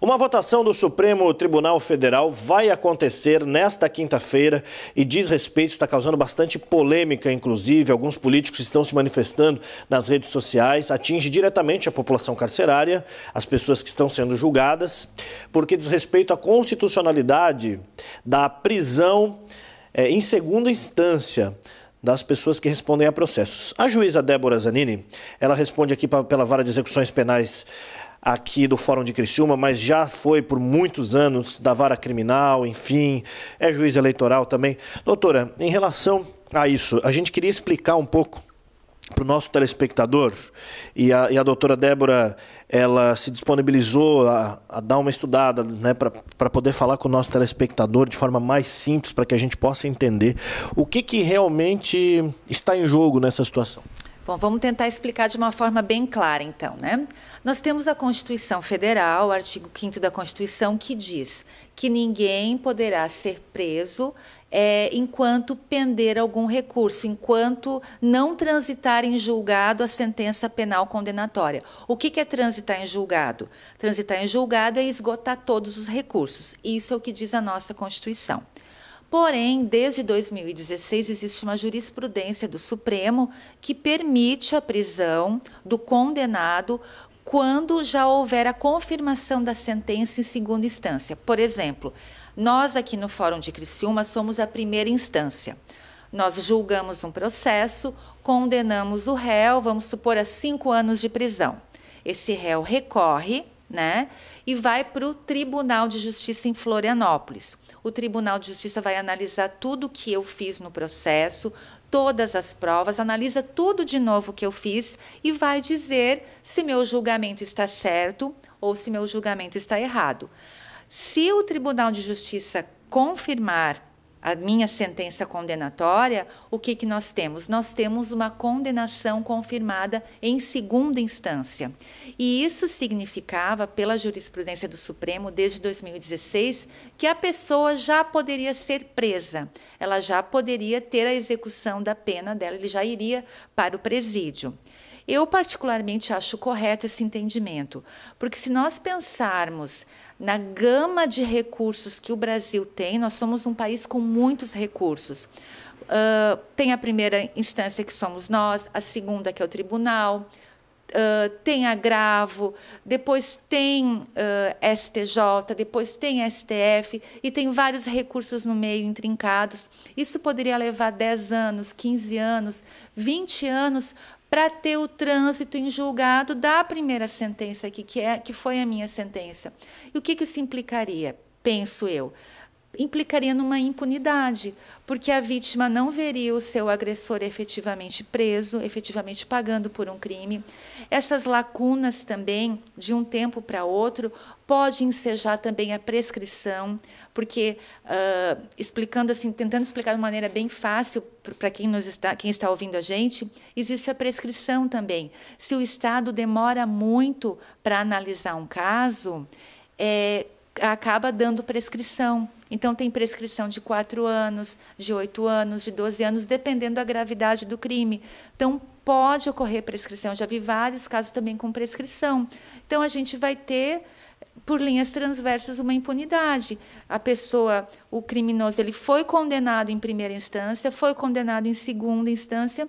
Uma votação do Supremo Tribunal Federal vai acontecer nesta quinta-feira e diz respeito, está causando bastante polêmica, inclusive. Alguns políticos estão se manifestando nas redes sociais, atinge diretamente a população carcerária, as pessoas que estão sendo julgadas, porque diz respeito à constitucionalidade da prisão é, em segunda instância das pessoas que respondem a processos. A juíza Débora Zanini, ela responde aqui pra, pela Vara de Execuções Penais aqui do Fórum de Criciúma, mas já foi por muitos anos da vara criminal, enfim, é juiz eleitoral também. Doutora, em relação a isso, a gente queria explicar um pouco para o nosso telespectador, e a, e a doutora Débora, ela se disponibilizou a, a dar uma estudada né, para poder falar com o nosso telespectador de forma mais simples, para que a gente possa entender o que, que realmente está em jogo nessa situação. Bom, vamos tentar explicar de uma forma bem clara, então, né? Nós temos a Constituição Federal, o artigo 5 da Constituição, que diz que ninguém poderá ser preso é, enquanto pender algum recurso, enquanto não transitar em julgado a sentença penal condenatória. O que, que é transitar em julgado? Transitar em julgado é esgotar todos os recursos. Isso é o que diz a nossa Constituição. Porém, desde 2016 existe uma jurisprudência do Supremo que permite a prisão do condenado quando já houver a confirmação da sentença em segunda instância. Por exemplo, nós aqui no Fórum de Criciúma somos a primeira instância. Nós julgamos um processo, condenamos o réu, vamos supor, a cinco anos de prisão. Esse réu recorre né? E vai para o Tribunal de Justiça em Florianópolis. O Tribunal de Justiça vai analisar tudo que eu fiz no processo, todas as provas, analisa tudo de novo que eu fiz e vai dizer se meu julgamento está certo ou se meu julgamento está errado. Se o Tribunal de Justiça confirmar a minha sentença condenatória, o que, que nós temos? Nós temos uma condenação confirmada em segunda instância. E isso significava, pela jurisprudência do Supremo desde 2016, que a pessoa já poderia ser presa, ela já poderia ter a execução da pena dela, ele já iria para o presídio. Eu, particularmente, acho correto esse entendimento, porque se nós pensarmos na gama de recursos que o Brasil tem, nós somos um país com muitos recursos. Uh, tem a primeira instância, que somos nós, a segunda, que é o tribunal, Uh, tem agravo, depois tem uh, ah, STJ, depois tem STF, e tem vários recursos no meio intrincados. Isso poderia levar 10 anos, 15 anos, 20 anos para ter o trânsito em julgado da primeira sentença aqui, que, é, que foi a minha sentença. E o que, que isso implicaria, penso eu? implicaria numa impunidade, porque a vítima não veria o seu agressor efetivamente preso, efetivamente pagando por um crime. Essas lacunas também, de um tempo para outro, pode ensejar também a prescrição, porque uh, explicando assim, tentando explicar de maneira bem fácil para quem nos está, quem está ouvindo a gente, existe a prescrição também. Se o Estado demora muito para analisar um caso, é, acaba dando prescrição. Então, tem prescrição de quatro anos, de oito anos, de 12 anos, dependendo da gravidade do crime. Então, pode ocorrer prescrição. Eu já vi vários casos também com prescrição. Então, a gente vai ter por linhas transversas uma impunidade. A pessoa, o criminoso, ele foi condenado em primeira instância, foi condenado em segunda instância,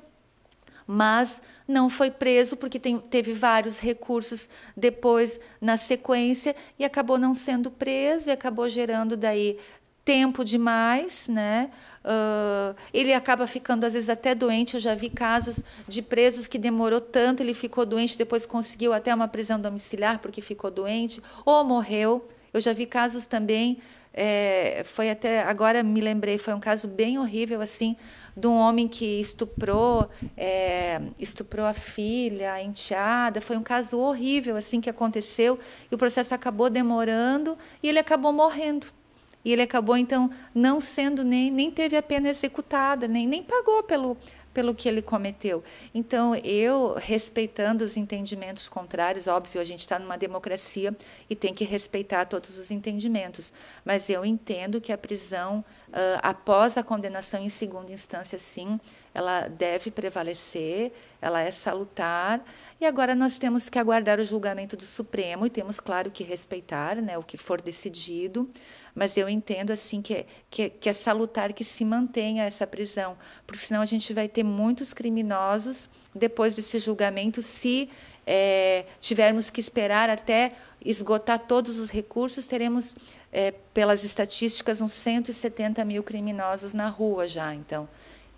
mas não foi preso porque tem, teve vários recursos depois na sequência e acabou não sendo preso e acabou gerando daí tempo demais, né? Uh, ele acaba ficando às vezes até doente. Eu já vi casos de presos que demorou tanto, ele ficou doente, depois conseguiu até uma prisão domiciliar porque ficou doente ou morreu. Eu já vi casos também, é, foi até agora me lembrei, foi um caso bem horrível assim, de um homem que estuprou, é, estuprou a filha, a enteada. Foi um caso horrível assim que aconteceu e o processo acabou demorando e ele acabou morrendo. E ele acabou então não sendo nem nem teve a pena executada, nem nem pagou pelo pelo que ele cometeu. Então, eu, respeitando os entendimentos contrários, óbvio, a gente está numa democracia e tem que respeitar todos os entendimentos, mas eu entendo que a prisão, uh, após a condenação em segunda instância, sim, ela deve prevalecer, ela é salutar, e agora nós temos que aguardar o julgamento do Supremo e temos, claro, que respeitar né, o que for decidido, mas eu entendo assim que é, que, é, que é salutar que se mantenha essa prisão, porque senão a gente vai ter muitos criminosos depois desse julgamento, se é, tivermos que esperar até esgotar todos os recursos, teremos, é, pelas estatísticas, uns 170 mil criminosos na rua já. Então,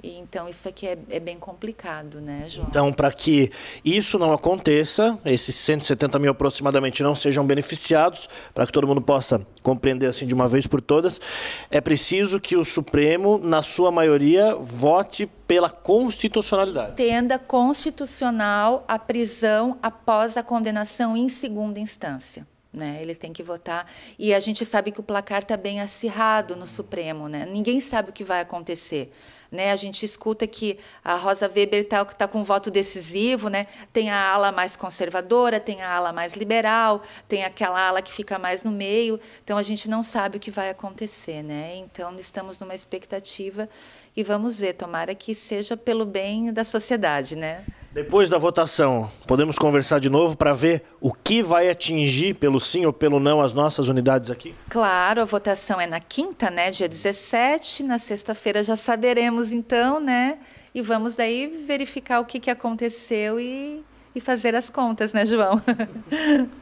então, isso aqui é, é, bem complicado, né, João? Então, para que isso não aconteça, esses 170 mil aproximadamente não sejam beneficiados, para que todo mundo possa compreender assim de uma vez por todas, é preciso que o Supremo, na sua maioria, vote pela constitucionalidade. Tenda constitucional a prisão após a condenação em segunda instância. Né? Ele tem que votar. E a gente sabe que o placar está bem acirrado no Supremo. Né? Ninguém sabe o que vai acontecer. Né? A gente escuta que a Rosa Weber está tá com voto decisivo, né? tem a ala mais conservadora, tem a ala mais liberal, tem aquela ala que fica mais no meio. Então a gente não sabe o que vai acontecer. Né? Então estamos numa expectativa e vamos ver. Tomara que seja pelo bem da sociedade. Né? Depois da votação, podemos conversar de novo para ver o que vai atingir, pelo sim ou pelo não, as nossas unidades aqui? Claro, a votação é na quinta, né? Dia 17. Na sexta-feira já saberemos, então, né? E vamos daí verificar o que, que aconteceu e, e fazer as contas, né, João?